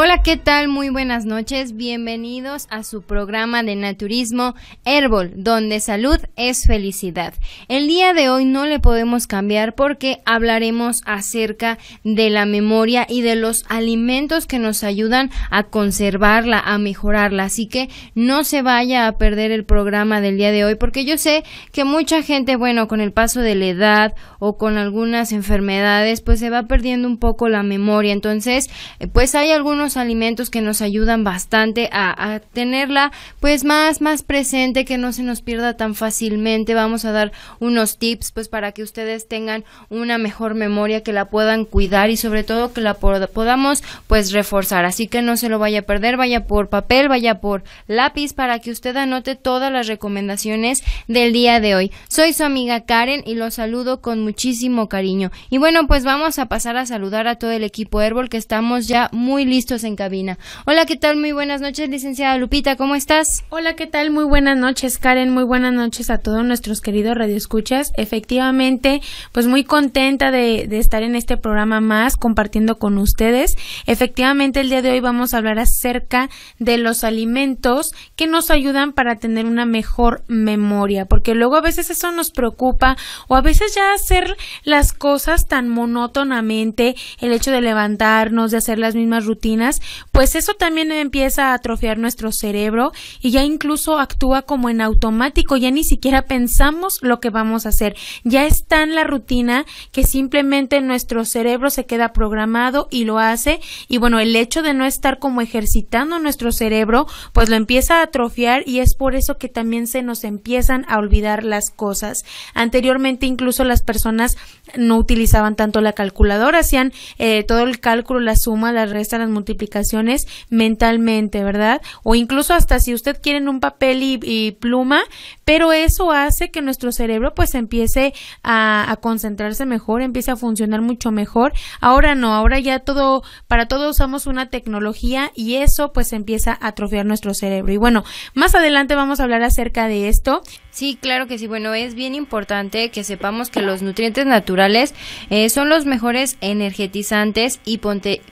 Hola, ¿qué tal? Muy buenas noches. Bienvenidos a su programa de naturismo Herbol, donde salud es felicidad. El día de hoy no le podemos cambiar porque hablaremos acerca de la memoria y de los alimentos que nos ayudan a conservarla, a mejorarla. Así que no se vaya a perder el programa del día de hoy porque yo sé que mucha gente, bueno, con el paso de la edad o con algunas enfermedades, pues se va perdiendo un poco la memoria. Entonces, eh, pues hay algunos alimentos que nos ayudan bastante a, tenerla pues más, más presente, que no se nos pierda tan fácilmente. Vamos a dar unos tips pues para que ustedes tengan una mejor memoria, que la puedan cuidar y sobre todo que la podamos pues reforzar. Así que no se lo vaya a perder, vaya por papel, vaya por lápiz para que usted anote todas las recomendaciones del día de hoy. Soy su amiga Karen y los saludo con muchísimo cariño. Y bueno, pues vamos a pasar a saludar a todo el equipo Herbol que estamos ya muy listos en Cabina. Hola, ¿qué tal? Muy buenas noches, licenciada Lupita, ¿cómo estás? Hola, ¿qué tal? Muy buenas noches, Karen. Muy buenas noches a todos nuestros queridos radioescuchas. Efectivamente, pues muy contenta de estar en este programa más compartiendo con ustedes. Efectivamente, el día de hoy vamos a hablar acerca de los alimentos que nos ayudan para tener una mejor memoria, porque luego a veces eso nos preocupa o a veces ya hacer las cosas tan monótonamente, el hecho de levantarnos, de hacer las mismas rutinas, pues eso también empieza a atrofiar nuestro cerebro y ya incluso actúa como en automático, ya ni siquiera pensamos lo que vamos a hacer, ya está en la rutina que simplemente nuestro cerebro se queda programado y lo hace y bueno, el hecho de no estar como ejercitando nuestro cerebro, pues lo empieza a atrofiar y es por eso que también se nos empiezan a olvidar las cosas. Anteriormente incluso las personas no utilizaban tanto la calculadora, hacían eh, todo el cálculo, la suma, la resta, las multiplicaciones, mentalmente, ¿verdad? O incluso hasta si usted quiere un papel y, y pluma, pero eso hace que nuestro cerebro pues empiece a, concentrarse mejor, empiece a funcionar mucho mejor. Ahora no, ahora ya todo, para todo usamos una tecnología y eso pues empieza a atrofiar nuestro cerebro. Y bueno, más adelante vamos a hablar acerca de esto. Sí, claro que sí. Bueno, es bien importante que sepamos que los nutrientes naturales eh, son los mejores energetizantes y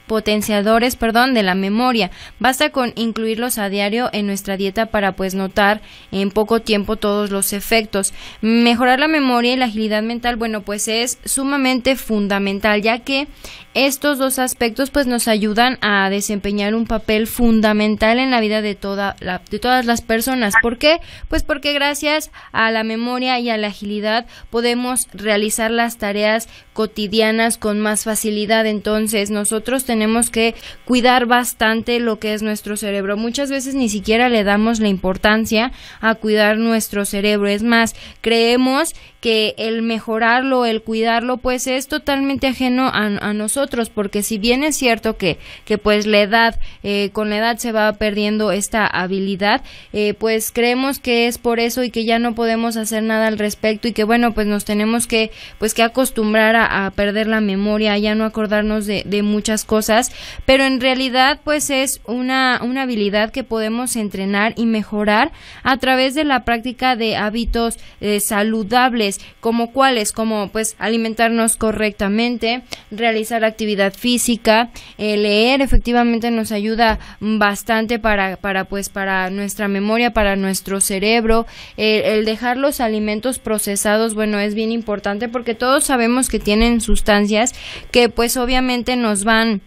potenciadores, perdón, de la memoria. Basta con incluirlos a diario en nuestra dieta para pues notar en poco tiempo todos los efectos. Mejorar la memoria y la agilidad mental, bueno, pues es sumamente fundamental, ya que estos dos aspectos pues nos ayudan a desempeñar un papel fundamental en la vida de toda de todas las personas. ¿Por qué? Pues porque gracias a la memoria y a la agilidad podemos realizar las tareas cotidianas con más facilidad. Entonces nosotros tenemos que cuidar bastante lo que es nuestro cerebro. Muchas veces ni siquiera le damos la importancia a cuidar nuestro cerebro. Es más, creemos que el mejorarlo, el cuidarlo, pues es totalmente ajeno a, nosotros, porque si bien es cierto que, que pues la edad, eh, con la edad se va perdiendo esta habilidad, eh, pues creemos que es por eso y que ya no podemos hacer nada al respecto y que bueno, pues nos tenemos que, pues que acostumbrar a, a perder la memoria, ya no acordarnos de, muchas cosas, pero en realidad pues es una, una habilidad que podemos entrenar y mejorar a través de la práctica de hábitos eh, saludables, como cuáles, como pues alimentarnos correctamente, realizar actividad física, eh, leer efectivamente nos ayuda bastante para, para pues para nuestra memoria, para nuestro cerebro, eh, el dejar los alimentos procesados, bueno, es bien importante porque todos sabemos que tiene tienen sustancias que pues obviamente nos van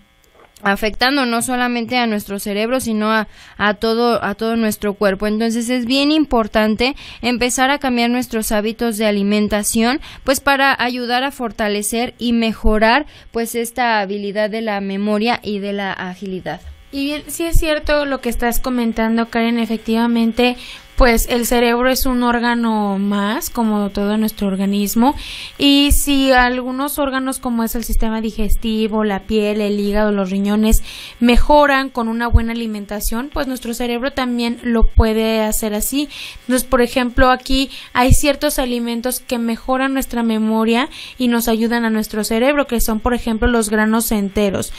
afectando no solamente a nuestro cerebro sino a, a, todo a todo nuestro cuerpo entonces es bien importante empezar a cambiar nuestros hábitos de alimentación pues para ayudar a fortalecer y mejorar pues esta habilidad de la memoria y de la agilidad y bien, sí es cierto lo que estás comentando, Karen, efectivamente, pues el cerebro es un órgano más, como todo nuestro organismo, y si algunos órganos como es el sistema digestivo, la piel, el hígado, los riñones mejoran con una buena alimentación, pues nuestro cerebro también lo puede hacer así. Entonces, por ejemplo, aquí hay ciertos alimentos que mejoran nuestra memoria y nos ayudan a nuestro cerebro, que son, por ejemplo, los granos enteros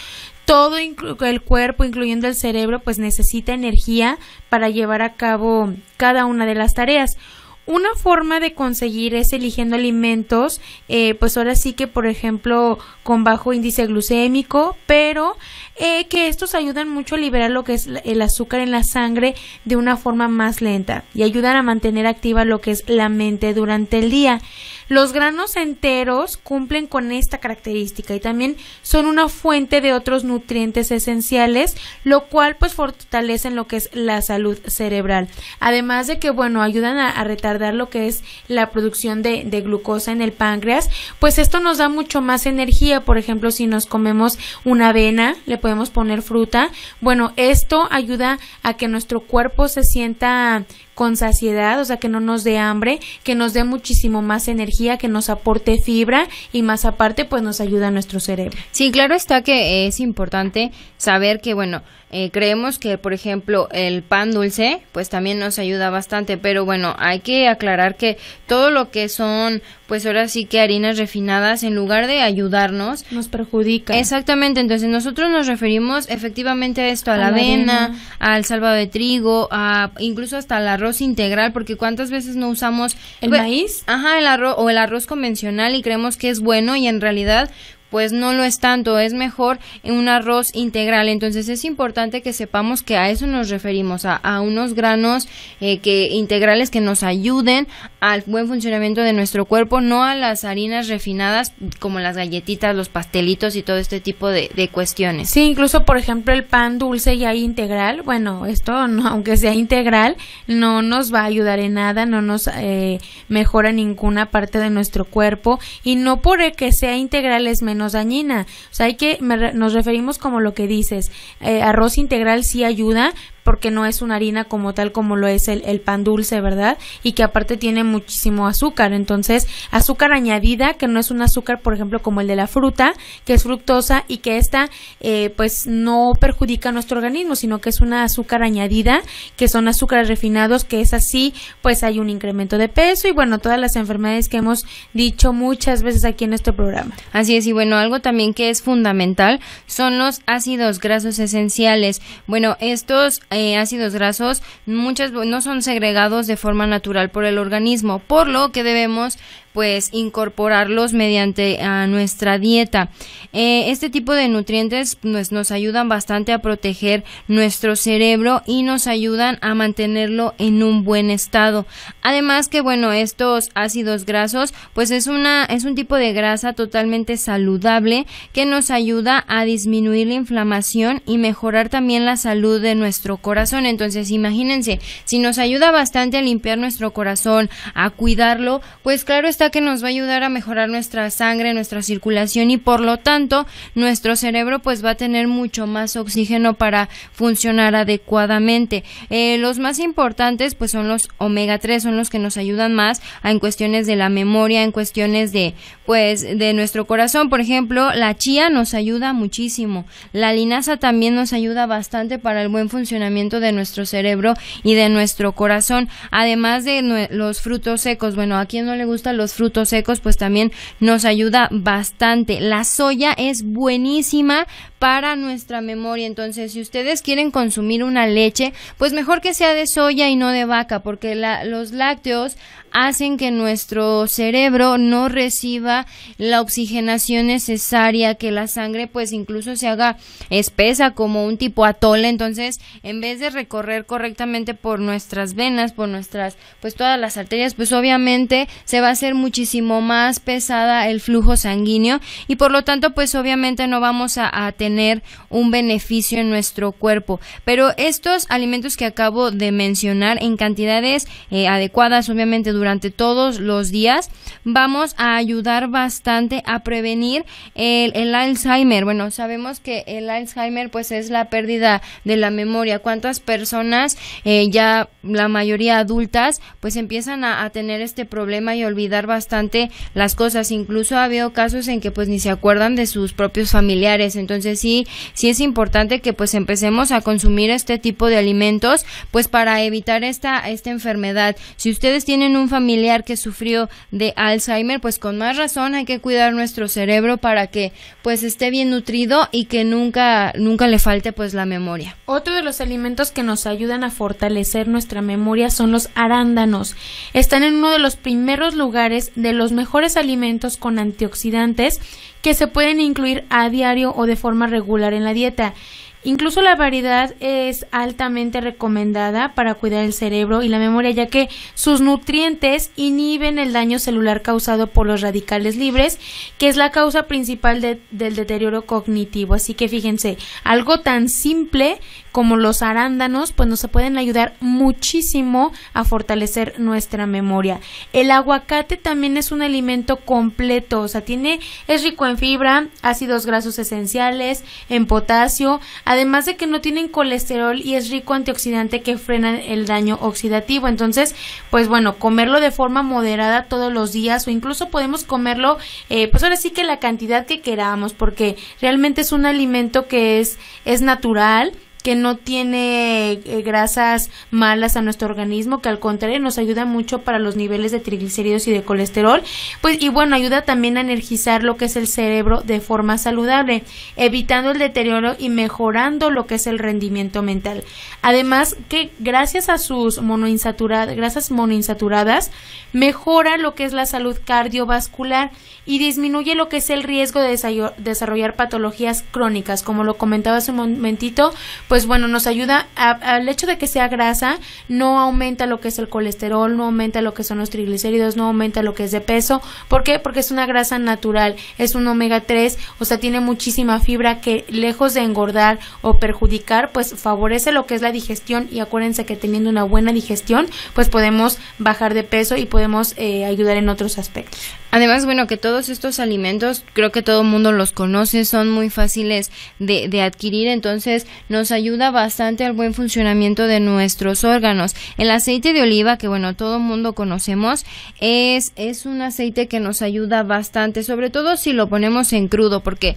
todo el cuerpo, incluyendo el cerebro, pues necesita energía para llevar a cabo cada una de las tareas. Una forma de conseguir es eligiendo alimentos, eh, pues ahora sí que, por ejemplo, con bajo índice glucémico, pero eh, que estos ayudan mucho a liberar lo que es el azúcar en la sangre de una forma más lenta y ayudan a mantener activa lo que es la mente durante el día. Los granos enteros cumplen con esta característica y también son una fuente de otros nutrientes esenciales, lo cual pues fortalecen lo que es la salud cerebral. Además de que, bueno, ayudan a, retardar lo que es la producción de, glucosa en el páncreas, pues esto nos da mucho más energía. Por ejemplo, si nos comemos una avena, le podemos poner fruta. Bueno, esto ayuda a que nuestro cuerpo se sienta con saciedad, o sea, que no nos dé hambre, que nos dé muchísimo más energía, que nos aporte fibra y más aparte, pues nos ayuda a nuestro cerebro. Sí, claro está que es importante saber que, bueno, eh, creemos que, por ejemplo, el pan dulce, pues también nos ayuda bastante, pero bueno, hay que aclarar que todo lo que son, pues ahora sí que harinas refinadas, en lugar de ayudarnos, nos perjudica. Exactamente, entonces nosotros nos referimos efectivamente a esto, a, la, avena, al salvado de trigo, a incluso hasta al arroz integral, porque cuántas veces no usamos el maíz, ajá, el arroz o el arroz convencional y creemos que es bueno y en realidad pues no lo es tanto, es mejor un arroz integral. Entonces es importante que sepamos que a eso nos referimos, a, unos granos eh, que integrales que nos ayuden al buen funcionamiento de nuestro cuerpo, no a las harinas refinadas como las galletitas, los pastelitos y todo este tipo de, cuestiones. Sí, incluso por ejemplo el pan dulce ya integral, bueno, esto no, aunque sea integral, no nos va a ayudar en nada, no nos eh, mejora ninguna parte de nuestro cuerpo y no por el que sea integral es menos ...nos dañina. O sea, hay que, nos referimos como lo que dices, eh, arroz integral sí ayuda, porque no es una harina como tal como lo es el, el pan dulce, ¿verdad? Y que aparte tiene muchísimo azúcar, entonces azúcar añadida, que no es un azúcar, por ejemplo, como el de la fruta, que es fructosa y que esta eh, pues no perjudica a nuestro organismo, sino que es una azúcar añadida, que son azúcares refinados, que es así, pues hay un incremento de peso y bueno, todas las enfermedades que hemos dicho muchas veces aquí en este programa. Así es, y bueno, algo también que es fundamental son los ácidos grasos esenciales. Bueno, estos eh, eh, ácidos grasos, muchas no son segregados de forma natural por el organismo, por lo que debemos pues incorporarlos mediante a nuestra dieta. Eh, este tipo de nutrientes pues, nos ayudan bastante a proteger nuestro cerebro y nos ayudan a mantenerlo en un buen estado. Además que bueno, estos ácidos grasos pues es una es un tipo de grasa totalmente saludable que nos ayuda a disminuir la inflamación y mejorar también la salud de nuestro corazón. Entonces, imagínense, si nos ayuda bastante a limpiar nuestro corazón, a cuidarlo, pues claro, que nos va a ayudar a mejorar nuestra sangre, nuestra circulación y por lo tanto nuestro cerebro pues va a tener mucho más oxígeno para funcionar adecuadamente. Eh, los más importantes pues son los omega 3, son los que nos ayudan más en cuestiones de la memoria, en cuestiones de pues de nuestro corazón. Por ejemplo, la chía nos ayuda muchísimo. La linaza también nos ayuda bastante para el buen funcionamiento de nuestro cerebro y de nuestro corazón. Además de los frutos secos, bueno, a quien no le gustan los frutos secos, pues también nos ayuda bastante. La soya es buenísima para nuestra memoria. Entonces, si ustedes quieren consumir una leche, pues mejor que sea de soya y no de vaca, porque los lácteos hacen que nuestro cerebro no reciba la oxigenación necesaria, que la sangre pues incluso se haga espesa como un tipo atole, entonces en vez de recorrer correctamente por nuestras venas, por nuestras pues todas las arterias, pues obviamente se va a hacer muchísimo más pesada el flujo sanguíneo y por lo tanto pues obviamente no vamos a tener tener un beneficio en nuestro cuerpo. Pero estos alimentos que acabo de mencionar en cantidades eh, adecuadas, obviamente durante todos los días, vamos a ayudar bastante a prevenir el, Alzheimer. Bueno, sabemos que el Alzheimer pues es la pérdida de la memoria. ¿Cuántas personas, eh, ya la mayoría adultas, pues empiezan a, a tener este problema y olvidar bastante las cosas? Incluso ha habido casos en que pues ni se acuerdan de sus propios familiares. Entonces, sí, sí es importante que pues empecemos a consumir este tipo de alimentos, pues para evitar esta, esta enfermedad. Si ustedes tienen un familiar que sufrió de Alzheimer, pues con más razón hay que cuidar nuestro cerebro para que pues esté bien nutrido y que nunca, nunca le falte pues la memoria. Otro de los alimentos que nos ayudan a fortalecer nuestra memoria son los arándanos. Están en uno de los primeros lugares de los mejores alimentos con antioxidantes que se pueden incluir a diario o de forma regular en la dieta. Incluso la variedad es altamente recomendada para cuidar el cerebro y la memoria, ya que sus nutrientes inhiben el daño celular causado por los radicales libres, que es la causa principal del deterioro cognitivo. Así que fíjense, algo tan simple como los arándanos, pues nos pueden ayudar muchísimo a fortalecer nuestra memoria. El aguacate también es un alimento completo, o sea, tiene, es rico en fibra, ácidos grasos esenciales, en potasio, además de que no tienen colesterol y es rico antioxidante que frenan el daño oxidativo. Entonces, pues bueno, comerlo de forma moderada todos los días o incluso podemos comerlo, eh, pues ahora sí que la cantidad que queramos, porque realmente es un alimento que es, es natural, que no tiene eh, grasas malas a nuestro organismo, que al contrario nos ayuda mucho para los niveles de triglicéridos y de colesterol, pues y bueno, ayuda también a energizar lo que es el cerebro de forma saludable, evitando el deterioro y mejorando lo que es el rendimiento mental. Además, que gracias a sus monoinsaturadas, grasas monoinsaturadas, mejora lo que es la salud cardiovascular y disminuye lo que es el riesgo de desarrollar patologías crónicas, como lo comentaba hace un momentito, pues bueno, nos ayuda al hecho de que sea grasa, no aumenta lo que es el colesterol, no aumenta lo que son los triglicéridos, no aumenta lo que es de peso. ¿Por qué? Porque es una grasa natural, es un omega 3, o sea, tiene muchísima fibra que lejos de engordar o perjudicar, pues favorece lo que es la digestión y acuérdense que teniendo una buena digestión, pues podemos bajar de peso y podemos eh, ayudar en otros aspectos. Además, bueno, que todos estos alimentos, creo que todo el mundo los conoce, son muy fáciles de, de adquirir, entonces nos ayuda bastante al buen funcionamiento de nuestros órganos. El aceite de oliva, que bueno, todo el mundo conocemos, es, es un aceite que nos ayuda bastante, sobre todo si lo ponemos en crudo, porque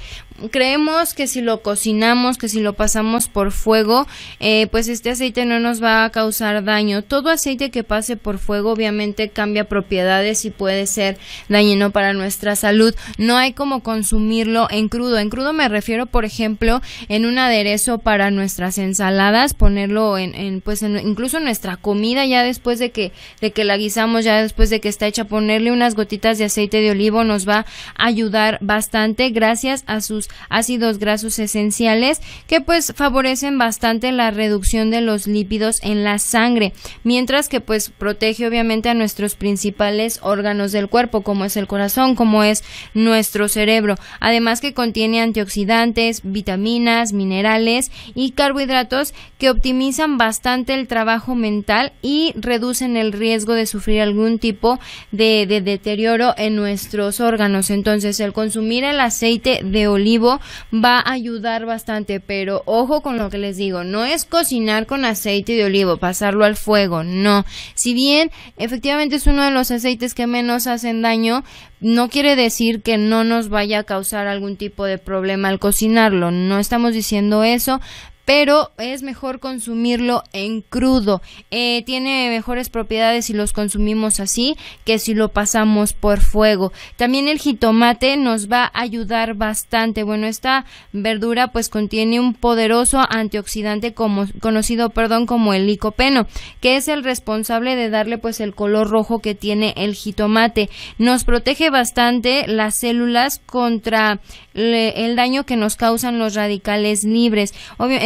creemos que si lo cocinamos, que si lo pasamos por fuego, eh, pues este aceite no nos va a causar daño. Todo aceite que pase por fuego obviamente cambia propiedades y puede ser dañino para nuestra salud. No hay como consumirlo en crudo. En crudo me refiero, por ejemplo, en un aderezo para nuestras ensaladas, ponerlo en, pues incluso en nuestra comida ya después de que, de que la guisamos, ya después de que está hecha, ponerle unas gotitas de aceite de olivo nos va a ayudar bastante gracias a sus ácidos grasos esenciales que pues favorecen bastante la reducción de los lípidos en la sangre, mientras que pues protege obviamente a nuestros principales órganos del cuerpo, como es el corazón, como es nuestro cerebro, además que contiene antioxidantes, vitaminas, minerales y carbohidratos que optimizan bastante el trabajo mental y reducen el riesgo de sufrir algún tipo de, de deterioro en nuestros órganos. Entonces, el consumir el aceite de oliva va a ayudar bastante, pero ojo con lo que les digo, no es cocinar con aceite de olivo, pasarlo al fuego, no. Si bien efectivamente es uno de los aceites que menos hacen daño, no quiere decir que no nos vaya a causar algún tipo de problema al cocinarlo, no estamos diciendo eso, pero es mejor consumirlo en crudo. Eh, tiene mejores propiedades si los consumimos así que si lo pasamos por fuego. También el jitomate nos va a ayudar bastante. Bueno, esta verdura pues contiene un poderoso antioxidante como, conocido perdón, como el licopeno, que es el responsable de darle pues el color rojo que tiene el jitomate. Nos protege bastante las células contra el daño que nos causan los radicales libres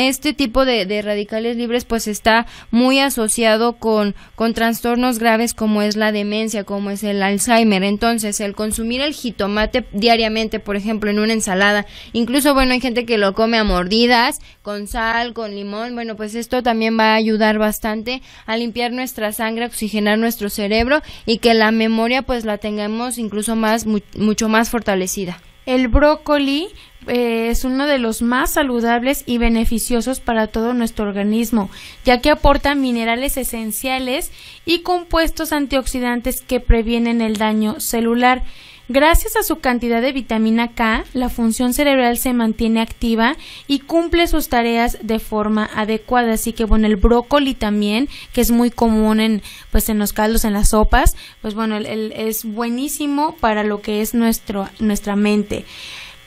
este tipo de, radicales libres pues está muy asociado con, con trastornos graves como es la demencia, como es el Alzheimer. Entonces, el consumir el jitomate diariamente, por ejemplo, en una ensalada, incluso bueno, hay gente que lo come a mordidas, con sal, con limón, bueno, pues esto también va a ayudar bastante a limpiar nuestra sangre, a oxigenar nuestro cerebro y que la memoria pues la tengamos incluso más, mucho más fortalecida. El brócoli eh, es uno de los más saludables y beneficiosos para todo nuestro organismo, ya que aporta minerales esenciales y compuestos antioxidantes que previenen el daño celular. Gracias a su cantidad de vitamina K, la función cerebral se mantiene activa y cumple sus tareas de forma adecuada. Así que bueno, el brócoli también, que es muy común en pues en los caldos, en las sopas, pues bueno, es buenísimo para lo que es nuestro nuestra mente.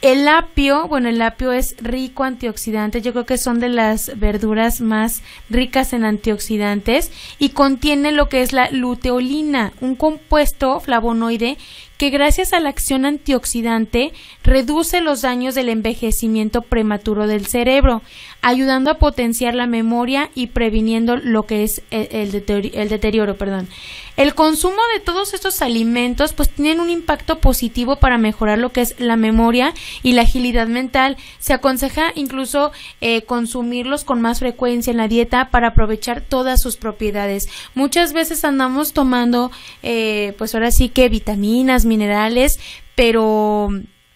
El apio, bueno, el apio es rico antioxidante, yo creo que son de las verduras más ricas en antioxidantes y contiene lo que es la luteolina, un compuesto flavonoide que gracias a la acción antioxidante reduce los daños del envejecimiento prematuro del cerebro, ayudando a potenciar la memoria y previniendo lo que es e, el, deterioro, el, perdón. El consumo de todos estos alimentos pues tienen un impacto positivo para mejorar lo que es la memoria y la agilidad mental. Se aconseja incluso eh, consumirlos con más frecuencia en la dieta para aprovechar todas sus propiedades. Muchas veces andamos tomando eh, pues ahora sí que vitaminas, minerales, pero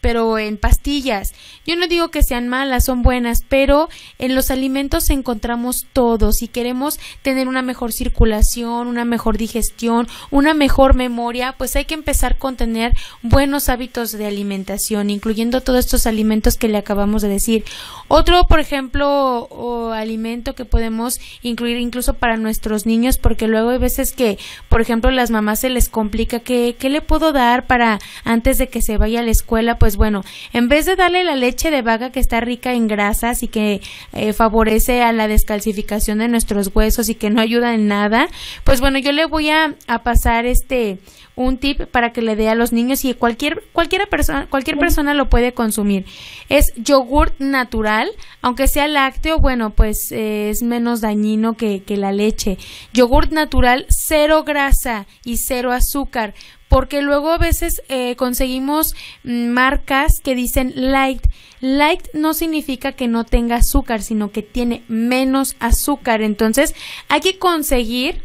pero en pastillas. Yo no digo que sean malas, son buenas, pero en los alimentos encontramos todo. Si queremos tener una mejor circulación, una mejor digestión, una mejor memoria, pues hay que empezar con tener buenos hábitos de alimentación, incluyendo todos estos alimentos que le acabamos de decir. Otro, por ejemplo, o alimento que podemos incluir incluso para nuestros niños, porque luego hay veces que, por ejemplo, las mamás se les complica que qué le puedo dar para antes de que se vaya a la escuela, pues pues bueno, en vez de darle la leche de vaca que está rica en grasas y que eh, favorece a la descalcificación de nuestros huesos y que no ayuda en nada, pues bueno, yo le voy a pasar este un tip para que le dé a los niños y cualquier cualquier persona cualquier persona lo puede consumir es yogurt natural aunque sea lácteo bueno pues eh, es menos dañino que, la leche yogurt natural cero grasa y cero azúcar porque luego a veces eh, conseguimos mm, marcas que dicen light. Light no significa que no tenga azúcar, sino que tiene menos azúcar. Entonces hay que conseguir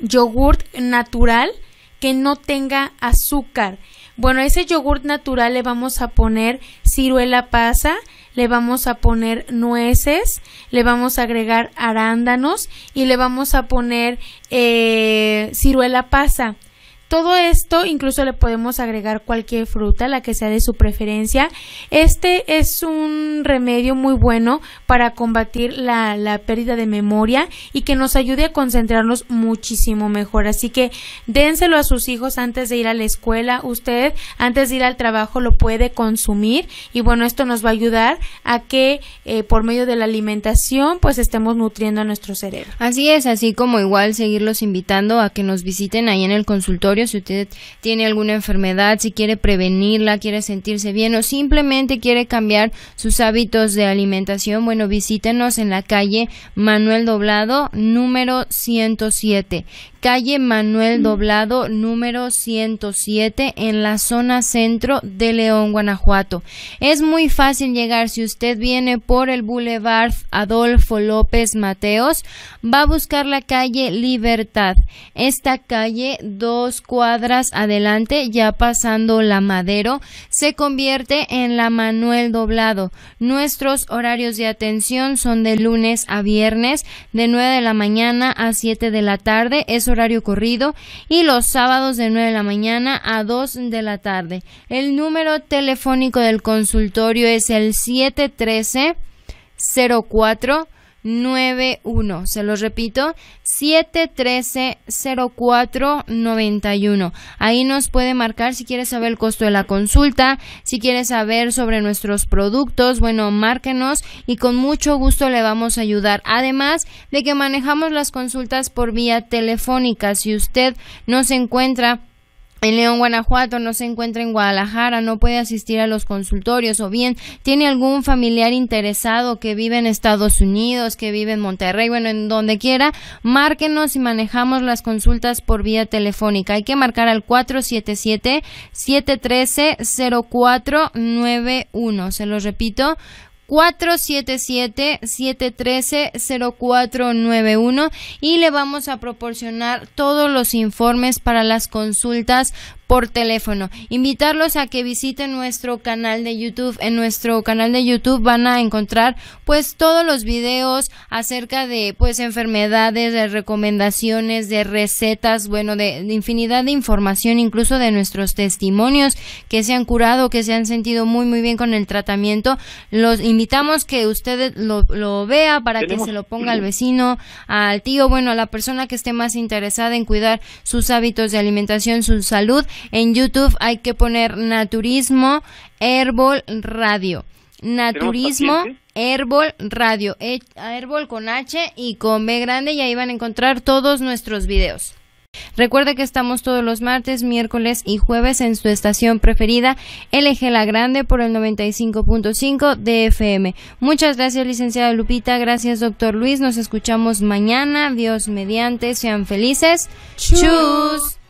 yogurt natural que no tenga azúcar. Bueno, a ese yogurt natural le vamos a poner ciruela pasa, le vamos a poner nueces, le vamos a agregar arándanos y le vamos a poner eh, ciruela pasa. Todo esto incluso le podemos agregar cualquier fruta, la que sea de su preferencia. Este es un remedio muy bueno para combatir la, pérdida de memoria y que nos ayude a concentrarnos muchísimo mejor. Así que dénselo a sus hijos antes de ir a la escuela. Usted antes de ir al trabajo lo puede consumir y bueno, esto nos va a ayudar a que eh, por medio de la alimentación pues estemos nutriendo a nuestro cerebro. Así es, así como igual seguirlos invitando a que nos visiten ahí en el consultorio si usted tiene alguna enfermedad, si quiere prevenirla, quiere sentirse bien o simplemente quiere cambiar sus hábitos de alimentación, bueno, visítenos en la calle Manuel Doblado número 107 calle Manuel mm. Doblado número 107 en la zona centro de León, Guanajuato. Es muy fácil llegar si usted viene por el Boulevard Adolfo López Mateos, va a buscar la calle Libertad. Esta calle dos cuadras adelante, ya pasando la Madero, se convierte en la Manuel Doblado. Nuestros horarios de atención son de lunes a viernes de 9 de la mañana a 7 de la tarde horario corrido y los sábados de 9 de la mañana a 2 de la tarde. El número telefónico del consultorio es el 713 04 91. Se los repito, 713-0491. Ahí nos puede marcar si quiere saber el costo de la consulta, si quiere saber sobre nuestros productos. Bueno, márquenos y con mucho gusto le vamos a ayudar. Además de que manejamos las consultas por vía telefónica. Si usted no se encuentra en León, Guanajuato, no se encuentra en Guadalajara, no puede asistir a los consultorios o bien tiene algún familiar interesado que vive en Estados Unidos, que vive en Monterrey, bueno, en donde quiera, márquenos y manejamos las consultas por vía telefónica. Hay que marcar al 477-713-0491. Se los repito, 477-713-0491 y le vamos a proporcionar todos los informes para las consultas por teléfono. Invitarlos a que visiten nuestro canal de YouTube. En nuestro canal de YouTube van a encontrar pues todos los videos acerca de pues enfermedades, de recomendaciones, de recetas, bueno, de, infinidad de información, incluso de nuestros testimonios que se han curado, que se han sentido muy muy bien con el tratamiento. Los invitamos que ustedes lo, lo vea para que se lo ponga al vecino, al tío, bueno, a la persona que esté más interesada en cuidar sus hábitos de alimentación, su salud en YouTube hay que poner Naturismo Herbol Radio. Naturismo Herbol Radio. E, Herbol con H y con B grande y ahí van a encontrar todos nuestros videos. Recuerda que estamos todos los martes, miércoles y jueves en su estación preferida, LG La Grande por el 95.5 de FM. Muchas gracias, licenciada Lupita. Gracias, doctor Luis. Nos escuchamos mañana. Dios mediante. Sean felices. Chus.